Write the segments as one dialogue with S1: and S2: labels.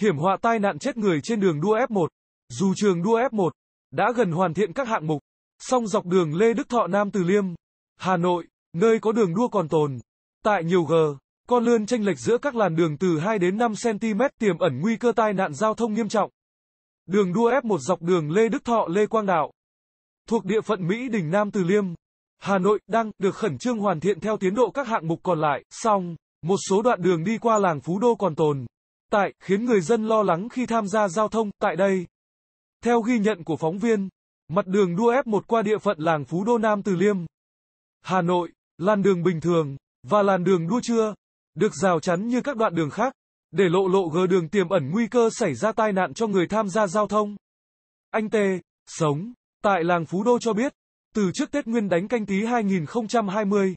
S1: hiểm họa tai nạn chết người trên đường đua F1. Dù trường đua F1 đã gần hoàn thiện các hạng mục, song dọc đường Lê Đức Thọ Nam Từ Liêm, Hà Nội, nơi có đường đua còn tồn. Tại nhiều g, con lươn tranh lệch giữa các làn đường từ 2 đến 5 cm tiềm ẩn nguy cơ tai nạn giao thông nghiêm trọng. Đường đua F1 dọc đường Lê Đức Thọ Lê Quang Đạo, thuộc địa phận Mỹ Đình Nam Từ Liêm, Hà Nội đang được khẩn trương hoàn thiện theo tiến độ các hạng mục còn lại, song một số đoạn đường đi qua làng Phú Đô còn tồn tại, khiến người dân lo lắng khi tham gia giao thông tại đây. Theo ghi nhận của phóng viên, mặt đường đua F1 qua địa phận làng Phú Đô Nam Từ Liêm, Hà Nội, làn đường bình thường, và làn đường đua trưa, được rào chắn như các đoạn đường khác, để lộ lộ gờ đường tiềm ẩn nguy cơ xảy ra tai nạn cho người tham gia giao thông. Anh Tê sống, tại làng Phú Đô cho biết, từ trước Tết Nguyên đánh canh tí 2020.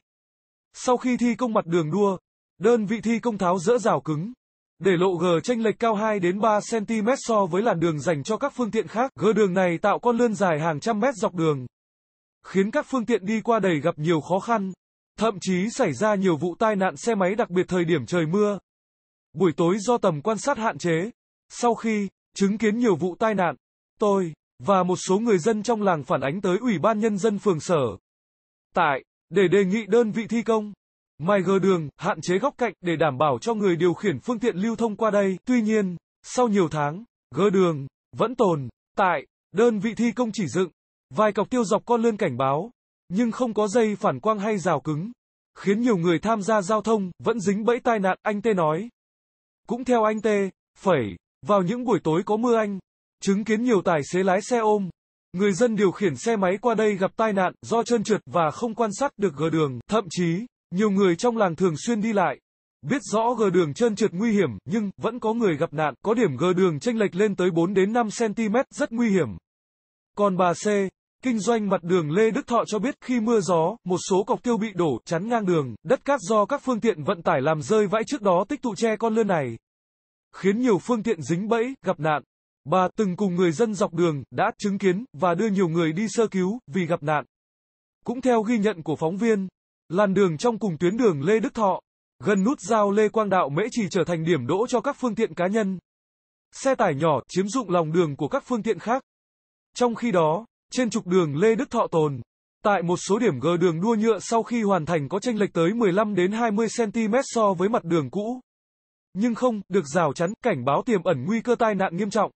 S1: Sau khi thi công mặt đường đua, đơn vị thi công tháo dỡ rào cứng, để lộ gờ tranh lệch cao 2 đến 3 cm so với làn đường dành cho các phương tiện khác. Gờ đường này tạo con lươn dài hàng trăm mét dọc đường, khiến các phương tiện đi qua đầy gặp nhiều khó khăn, thậm chí xảy ra nhiều vụ tai nạn xe máy đặc biệt thời điểm trời mưa. Buổi tối do tầm quan sát hạn chế, sau khi chứng kiến nhiều vụ tai nạn, tôi và một số người dân trong làng phản ánh tới Ủy ban Nhân dân phường sở. Tại, để đề nghị đơn vị thi công, gờ đường, hạn chế góc cạnh để đảm bảo cho người điều khiển phương tiện lưu thông qua đây. Tuy nhiên, sau nhiều tháng, gờ đường vẫn tồn tại đơn vị thi công chỉ dựng vài cọc tiêu dọc con lươn cảnh báo, nhưng không có dây phản quang hay rào cứng, khiến nhiều người tham gia giao thông vẫn dính bẫy tai nạn, anh Tê nói. Cũng theo anh Tê, phẩy, vào những buổi tối có mưa anh, chứng kiến nhiều tài xế lái xe ôm, người dân điều khiển xe máy qua đây gặp tai nạn do trơn trượt và không quan sát được gờ đường, thậm chí nhiều người trong làng thường xuyên đi lại. Biết rõ gờ đường trơn trượt nguy hiểm, nhưng vẫn có người gặp nạn, có điểm gờ đường chênh lệch lên tới 4 đến 5 cm, rất nguy hiểm. Còn bà C, kinh doanh mặt đường Lê Đức Thọ cho biết khi mưa gió, một số cọc tiêu bị đổ, chắn ngang đường, đất cát do các phương tiện vận tải làm rơi vãi trước đó tích tụ che con lươn này, khiến nhiều phương tiện dính bẫy, gặp nạn. Bà từng cùng người dân dọc đường, đã chứng kiến, và đưa nhiều người đi sơ cứu, vì gặp nạn. Cũng theo ghi nhận của phóng viên, Làn đường trong cùng tuyến đường Lê Đức Thọ, gần nút giao Lê Quang Đạo Mễ Trì trở thành điểm đỗ cho các phương tiện cá nhân. Xe tải nhỏ chiếm dụng lòng đường của các phương tiện khác. Trong khi đó, trên trục đường Lê Đức Thọ Tồn, tại một số điểm gờ đường đua nhựa sau khi hoàn thành có tranh lệch tới 15 đến 20 cm so với mặt đường cũ. Nhưng không, được rào chắn, cảnh báo tiềm ẩn nguy cơ tai nạn nghiêm trọng.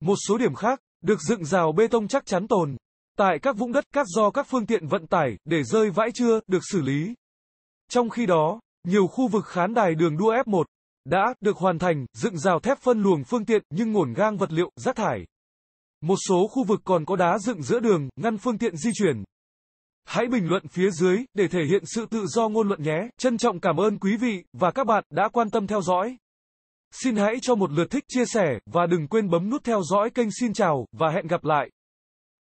S1: Một số điểm khác, được dựng rào bê tông chắc chắn tồn. Tại các vũng đất cát do các phương tiện vận tải để rơi vãi chưa được xử lý. Trong khi đó, nhiều khu vực khán đài đường đua F1 đã được hoàn thành, dựng rào thép phân luồng phương tiện nhưng ngổn ngang vật liệu, rác thải. Một số khu vực còn có đá dựng giữa đường, ngăn phương tiện di chuyển. Hãy bình luận phía dưới để thể hiện sự tự do ngôn luận nhé. Trân trọng cảm ơn quý vị và các bạn đã quan tâm theo dõi. Xin hãy cho một lượt thích chia sẻ và đừng quên bấm nút theo dõi kênh xin chào và hẹn gặp lại.